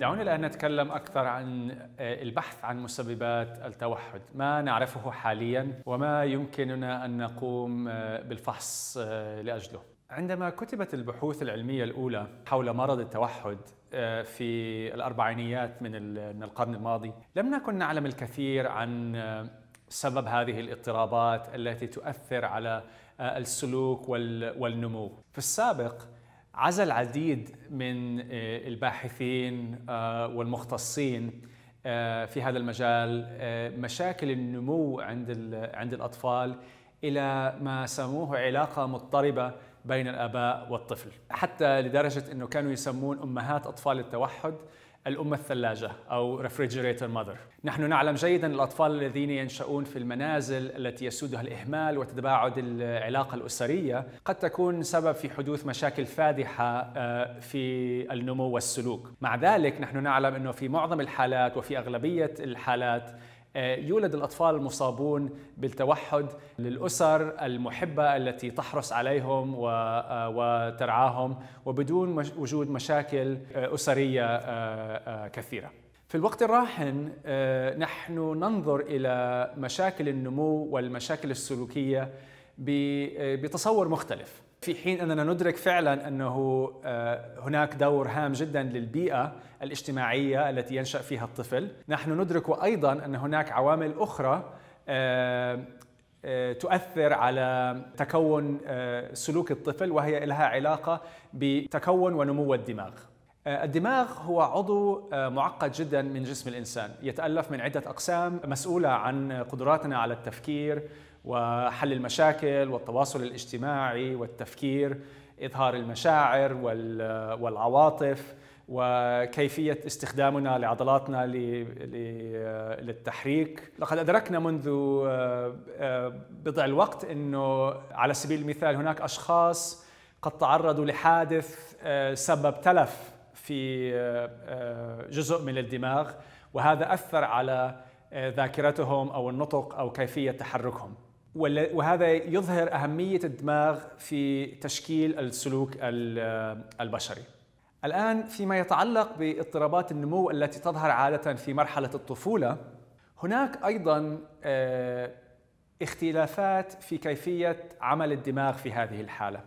دعونا الآن نتكلم أكثر عن آه، البحث عن مسببات التوحد ما نعرفه حاليا وما يمكننا أن نقوم آه، بالفحص آه، لأجله عندما كتبت البحوث العلمية الأولى حول مرض التوحد في الأربعينيات من القرن الماضي لم نكن نعلم الكثير عن سبب هذه الاضطرابات التي تؤثر على السلوك والنمو في السابق عزا العديد من آه، الباحثين آه، والمختصين آه، في هذا المجال مشاكل النمو عند عند الاطفال الى ما سموه علاقه مضطربه بين الاباء والطفل حتى لدرجه انه كانوا يسمون امهات اطفال التوحد الأم الثلاجة أو refrigerator mother نحن نعلم جيدا الأطفال الذين ينشؤون في المنازل التي يسودها الإهمال وتباعد العلاقة الأسرية قد تكون سبب في حدوث مشاكل فادحة آه، في النمو والسلوك مع ذلك نحن نعلم أنه في معظم الحالات وفي أغلبية الحالات آه، يولد الأطفال المصابون بالتوحد للأسر المحبة التي تحرص عليهم آه، وترعاهم وبدون وجود مشاكل آه، أسرية كثيرة في الوقت الراهن نحن ننظر إلى مشاكل النمو والمشاكل السلوكية آه، بتصور مختلف في حين اننا ندرك فعلا انه آه، هناك دور هام جدا للبيئه الاجتماعيه التي ينشا فيها الطفل، نحن ندرك ايضا ان هناك عوامل اخرى آه، تؤثر على تكون سلوك الطفل وهي لها علاقه بتكون ونمو الدماغ. الدماغ هو عضو معقد جدا من جسم الانسان، يتالف من عده اقسام مسؤوله عن قدراتنا على التفكير، وحل المشاكل والتواصل الاجتماعي والتفكير إظهار المشاعر والعواطف وكيفية استخدامنا لعضلاتنا للتحريك لقد أدركنا منذ آه، بضع الوقت أنه على سبيل المثال هناك أشخاص قد تعرضوا لحادث آه، سبب تلف في آه، جزء من الدماغ وهذا أثر على ذاكرتهم أو النطق أو كيفية تحركهم وهذا يظهر أهمية الدماغ في تشكيل السلوك البشري الآن فيما يتعلق باضطرابات النمو التي تظهر عادة في مرحلة الطفولة هناك أيضا آه، اختلافات في كيفية عمل الدماغ في هذه الحالة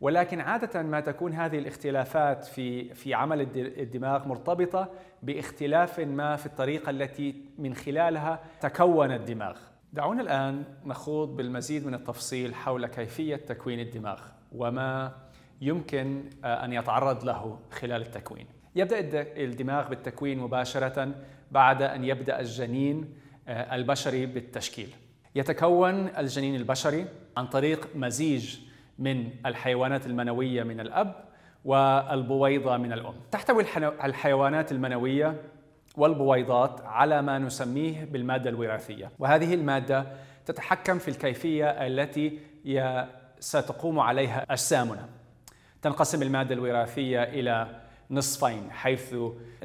ولكن عادة ما تكون هذه الاختلافات في في عمل الدماغ مرتبطة باختلاف ما في الطريقة التي من خلالها تكون الدماغ دعونا الآن نخوض بالمزيد من التفصيل حول كيفية تكوين الدماغ وما يمكن آه، أن يتعرض له خلال التكوين. يبدأ الدماغ بالتكوين مباشرة بعد أن يبدأ الجنين آه، البشري بالتشكيل. يتكون الجنين البشري عن طريق مزيج من الحيوانات المنوية من الأب والبويضة من الأم. تحتوي الحيوانات المنوية والبويضات على ما نسميه بالمادة الوراثية وهذه المادة تتحكم في الكيفية التي ستقوم عليها أجسامنا تنقسم المادة الوراثية إلى نصفين حيث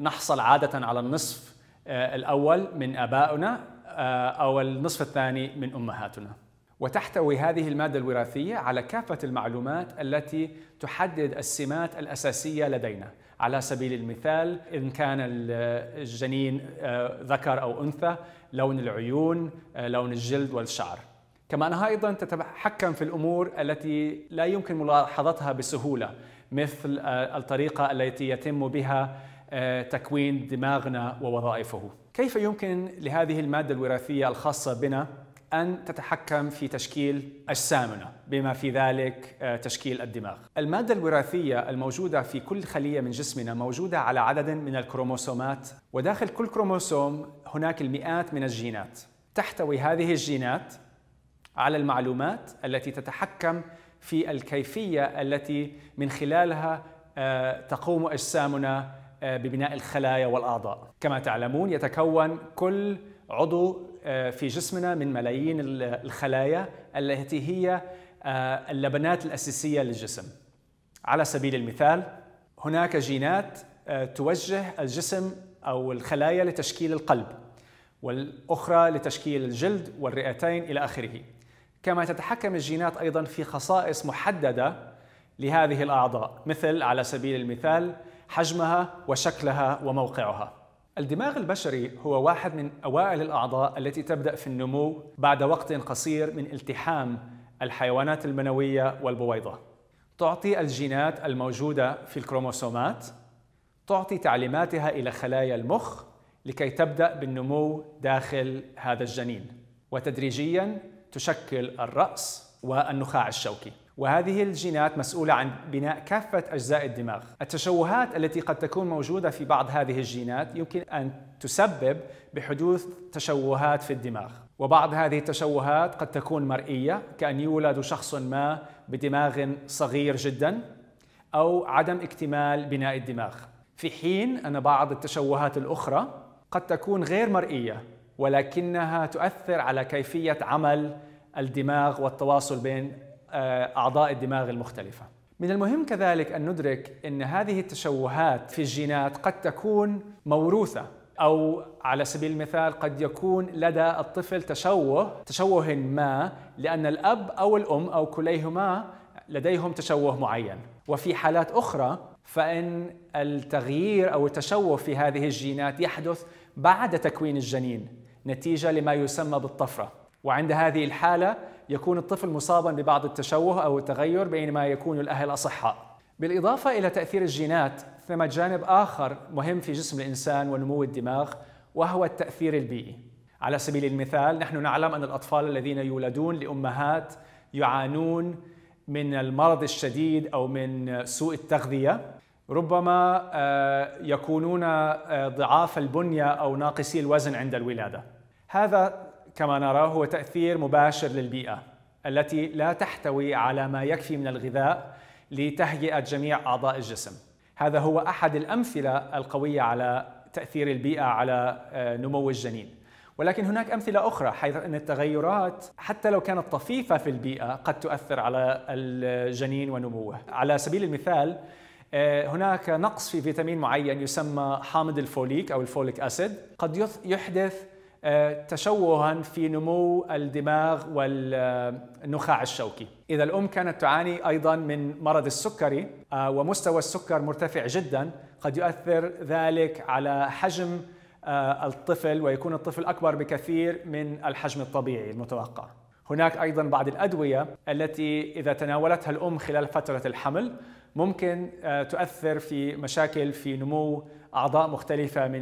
نحصل عادة على النصف آه، الأول من أبائنا آه، أو النصف الثاني من أمهاتنا وتحتوي هذه المادة الوراثية على كافة المعلومات التي تحدد السمات الأساسية لدينا على سبيل المثال إن كان الجنين آه، ذكر أو أنثى لون العيون آه، لون الجلد والشعر كما أنها أيضا تتحكم في الأمور التي لا يمكن ملاحظتها بسهولة مثل آه، الطريقة التي يتم بها تكوين دماغنا ووظائفه كيف يمكن لهذه المادة الوراثية الخاصة بنا أن تتحكم في تشكيل أجسامنا بما في ذلك آه، تشكيل الدماغ المادة الوراثية الموجودة في كل خلية من جسمنا موجودة على عدد من الكروموسومات وداخل كل كروموسوم هناك المئات من الجينات تحتوي هذه الجينات على المعلومات التي تتحكم في الكيفية التي من خلالها آه، تقوم أجسامنا آه، ببناء الخلايا والأعضاء كما تعلمون يتكون كل عضو آه، في جسمنا من ملايين الخلايا التي هي آه، اللبنات الأساسية للجسم على سبيل المثال هناك جينات آه، توجه الجسم أو الخلايا لتشكيل القلب والأخرى لتشكيل الجلد والرئتين إلى آخره كما تتحكم الجينات أيضا في خصائص محددة لهذه الأعضاء مثل على سبيل المثال حجمها وشكلها وموقعها الدماغ البشري هو واحد من أوائل الأعضاء التي تبدأ في النمو بعد وقت قصير من التحام الحيوانات المنوية والبويضة. تعطي الجينات الموجودة في الكروموسومات تعطي تعليماتها إلى خلايا المخ لكي تبدأ بالنمو داخل هذا الجنين وتدريجيا تشكل الرأس والنخاع الشوكي وهذه الجينات مسؤولة عن بناء كافة أجزاء الدماغ. التشوهات التي قد تكون موجودة في بعض هذه الجينات يمكن أن تسبب بحدوث تشوهات في الدماغ. وبعض هذه التشوهات قد تكون مرئية كأن يولد شخص ما بدماغ صغير جدا أو عدم اكتمال بناء الدماغ. في حين أن بعض التشوهات الأخرى قد تكون غير مرئية ولكنها تؤثر على كيفية عمل الدماغ والتواصل بين آه، أعضاء الدماغ المختلفة من المهم كذلك أن ندرك أن هذه التشوهات في الجينات قد تكون موروثة أو على سبيل المثال قد يكون لدى الطفل تشوه تشوه ما لأن الأب أو الأم أو كليهما لديهم تشوه معين وفي حالات أخرى فإن التغيير أو التشوه في هذه الجينات يحدث بعد تكوين الجنين نتيجة لما يسمى بالطفرة وعند هذه الحالة يكون الطفل مصابا ببعض التشوه أو التغير بينما يكون الأهل أصحاء بالإضافة إلى تأثير الجينات ثم جانب آخر مهم في جسم الإنسان ونمو الدماغ وهو التأثير البيئي على سبيل المثال نحن نعلم أن الأطفال الذين يولدون لأمهات يعانون من المرض الشديد أو من سوء التغذية ربما آه، يكونون آه، ضعاف البنية أو ناقصي الوزن عند الولادة هذا كما نرى هو تأثير مباشر للبيئة التي لا تحتوي على ما يكفي من الغذاء لتهيئة جميع أعضاء الجسم هذا هو أحد الأمثلة القوية على تأثير البيئة على آه، نمو الجنين ولكن هناك أمثلة أخرى حيث أن التغيرات حتى لو كانت طفيفة في البيئة قد تؤثر على الجنين ونموه على سبيل المثال آه، هناك نقص في فيتامين معين يسمى حامض الفوليك أو الفوليك أسيد قد يحدث آه، تشوها في نمو الدماغ والنخاع الشوكي إذا الأم كانت تعاني أيضا من مرض السكري آه، ومستوى السكر مرتفع جدا قد يؤثر ذلك على حجم آه، الطفل ويكون الطفل أكبر بكثير من الحجم الطبيعي المتوقع هناك أيضا بعض الأدوية التي إذا تناولتها الأم خلال فترة الحمل ممكن آه، تؤثر في مشاكل في نمو اعضاء مختلفه من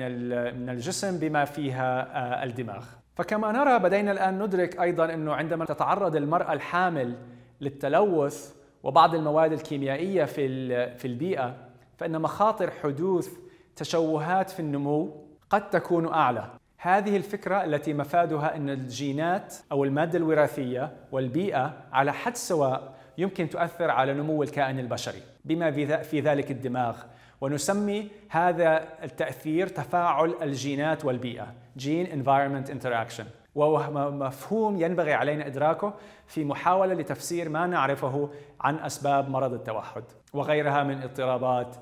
من الجسم بما فيها آه، الدماغ. فكما نرى بدينا الان ندرك ايضا انه عندما تتعرض المراه الحامل للتلوث وبعض المواد الكيميائيه في في البيئه فان مخاطر حدوث تشوهات في النمو قد تكون اعلى. هذه الفكرة التي مفادها أن الجينات أو المادة الوراثية والبيئة على حد سواء يمكن تؤثر على نمو الكائن البشري بما في ذلك الدماغ ونسمي هذا التأثير تفاعل الجينات والبيئة Gene Environment Interaction وهو مفهوم ينبغي علينا إدراكه في محاولة لتفسير ما نعرفه عن أسباب مرض التوحد وغيرها من اضطرابات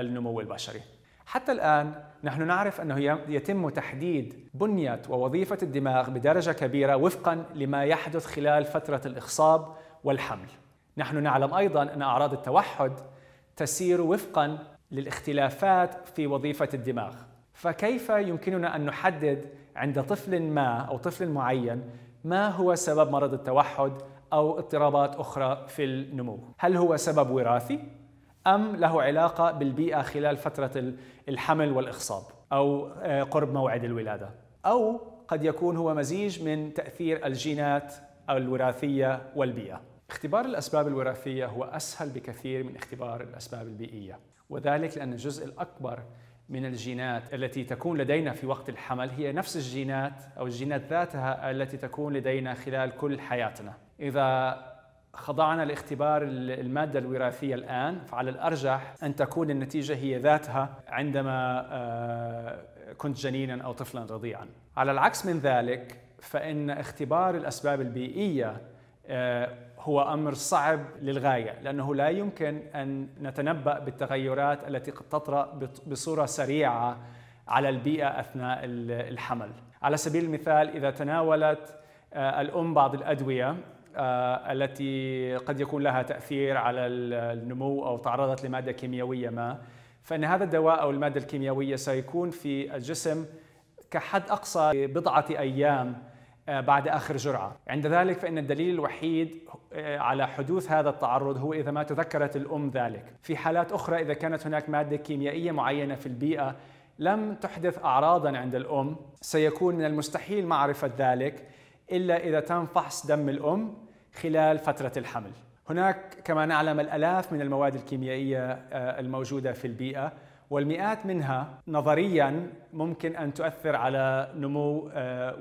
النمو البشري حتى الآن نحن نعرف أنه يتم تحديد بنية ووظيفة الدماغ بدرجة كبيرة وفقا لما يحدث خلال فترة الإخصاب والحمل نحن نعلم أيضا أن أعراض التوحد تسير وفقا للاختلافات في وظيفة الدماغ فكيف يمكننا أن نحدد عند طفل ما أو طفل معين ما هو سبب مرض التوحد أو اضطرابات أخرى في النمو هل هو سبب وراثي أم له علاقة بالبيئة خلال فترة الحمل والإخصاب أو آه، قرب موعد الولادة أو قد يكون هو مزيج من تأثير الجينات الوراثية والبيئة اختبار الأسباب الوراثية هو أسهل بكثير من اختبار الأسباب البيئية وذلك لأن الجزء الأكبر من الجينات التي تكون لدينا في وقت الحمل هي نفس الجينات أو الجينات ذاتها التي تكون لدينا خلال كل حياتنا إذا خضعنا لاختبار المادة الوراثية الآن فعلى الأرجح أن تكون النتيجة هي ذاتها عندما آه، كنت جنينا أو طفلا رضيعا على العكس من ذلك فإن اختبار الأسباب البيئية آه، هو امر صعب للغايه لانه لا يمكن ان نتنبا بالتغيرات التي قد تطرا بصوره سريعه على البيئه اثناء الحمل على سبيل المثال اذا تناولت آه، الام بعض الادويه آه، التي قد يكون لها تأثير على النمو أو تعرضت لمادة كيميائية ما فإن هذا الدواء أو المادة الكيميائية سيكون في الجسم كحد أقصى بضعة أيام آه، بعد آخر جرعة عند ذلك فإن الدليل الوحيد آه، على حدوث هذا التعرض هو إذا ما تذكرت الأم ذلك في حالات أخرى إذا كانت هناك مادة كيميائية معينة في البيئة لم تحدث أعراضا عند الأم سيكون من المستحيل معرفة ذلك إلا إذا تم فحص دم الأم خلال فترة الحمل هناك كما نعلم الآلاف من المواد الكيميائية آه، الموجودة في البيئة والمئات منها نظريا ممكن أن تؤثر على نمو آه،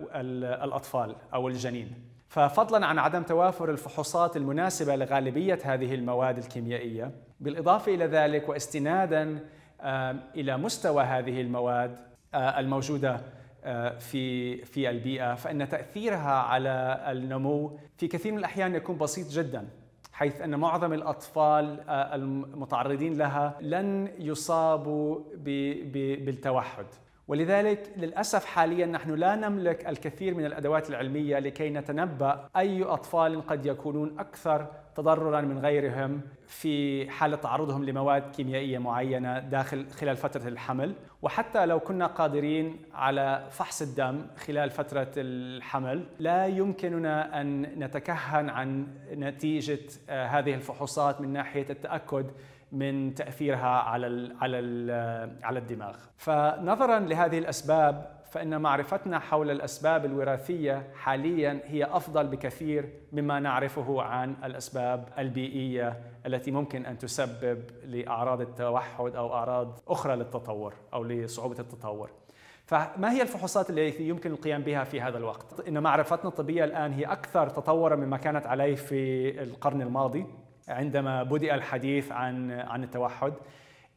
الأطفال أو الجنين ففضلا عن عدم توافر الفحوصات المناسبة لغالبية هذه المواد الكيميائية بالإضافة إلى ذلك واستنادا آه، إلى مستوى هذه المواد الموجودة آه، في في البيئه فان تاثيرها على النمو في كثير من الاحيان يكون بسيط جدا حيث ان معظم الاطفال آه، المتعرضين لها لن يصابوا بالتوحد ولذلك للاسف حاليا نحن لا نملك الكثير من الادوات العلميه لكي نتنبا اي اطفال قد يكونون اكثر تضررا من غيرهم في حالة تعرضهم لمواد كيميائية معينة داخل خلال فترة الحمل وحتى لو كنا قادرين على فحص الدم خلال فترة الحمل لا يمكننا أن نتكهن عن نتيجة آه، هذه الفحوصات من ناحية التأكد من تأثيرها على على آه، على الدماغ فنظرا لهذه الأسباب فإن معرفتنا حول الأسباب الوراثية حاليا هي أفضل بكثير مما نعرفه عن الأسباب البيئية التي ممكن أن تسبب لأعراض التوحد أو أعراض أخرى للتطور أو لصعوبة التطور فما هي الفحوصات التي يمكن القيام بها في هذا الوقت؟ إن معرفتنا الطبية الآن هي أكثر تطورا مما كانت عليه في القرن الماضي عندما بدأ الحديث عن عن التوحد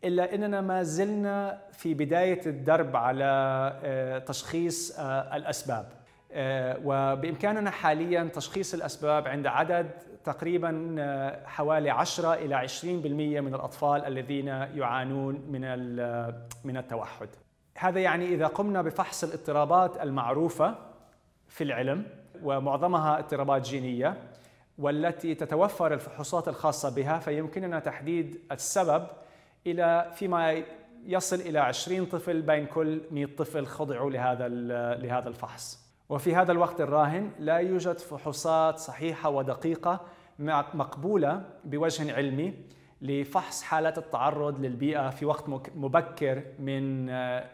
الا اننا ما زلنا في بدايه الدرب على آه، تشخيص آه، الاسباب آه، وبامكاننا حاليا تشخيص الاسباب عند عدد تقريبا حوالي 10 الى 20% من الاطفال الذين يعانون من من التوحد. هذا يعني اذا قمنا بفحص الاضطرابات المعروفه في العلم ومعظمها اضطرابات جينيه والتي تتوفر الفحوصات الخاصه بها فيمكننا تحديد السبب الى فيما يصل الى 20 طفل بين كل 100 طفل خضعوا لهذا لهذا الفحص. وفي هذا الوقت الراهن لا يوجد فحوصات صحيحه ودقيقه مقبوله بوجه علمي لفحص حالات التعرض للبيئه في وقت مبكر من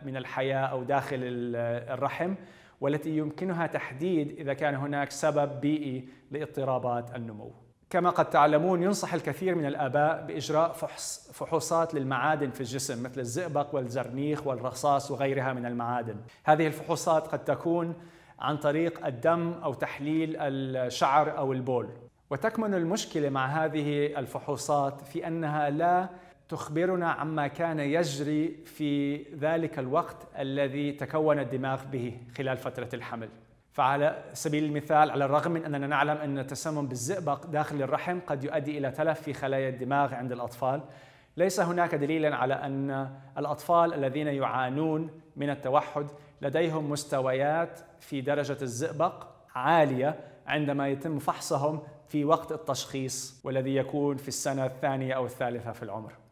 من الحياه او داخل الرحم والتي يمكنها تحديد اذا كان هناك سبب بيئي لاضطرابات النمو. كما قد تعلمون ينصح الكثير من الآباء بإجراء فحص فحوصات للمعادن في الجسم مثل الزئبق والزرنيخ والرصاص وغيرها من المعادن هذه الفحوصات قد تكون عن طريق الدم أو تحليل الشعر أو البول وتكمن المشكلة مع هذه الفحوصات في أنها لا تخبرنا عما كان يجري في ذلك الوقت الذي تكون الدماغ به خلال فترة الحمل فعلى سبيل المثال على الرغم من أننا نعلم أن التسمم بالزئبق داخل الرحم قد يؤدي إلى تلف في خلايا الدماغ عند الأطفال ليس هناك دليلا على أن الأطفال الذين يعانون من التوحد لديهم مستويات في درجة الزئبق عالية عندما يتم فحصهم في وقت التشخيص والذي يكون في السنة الثانية أو الثالثة في العمر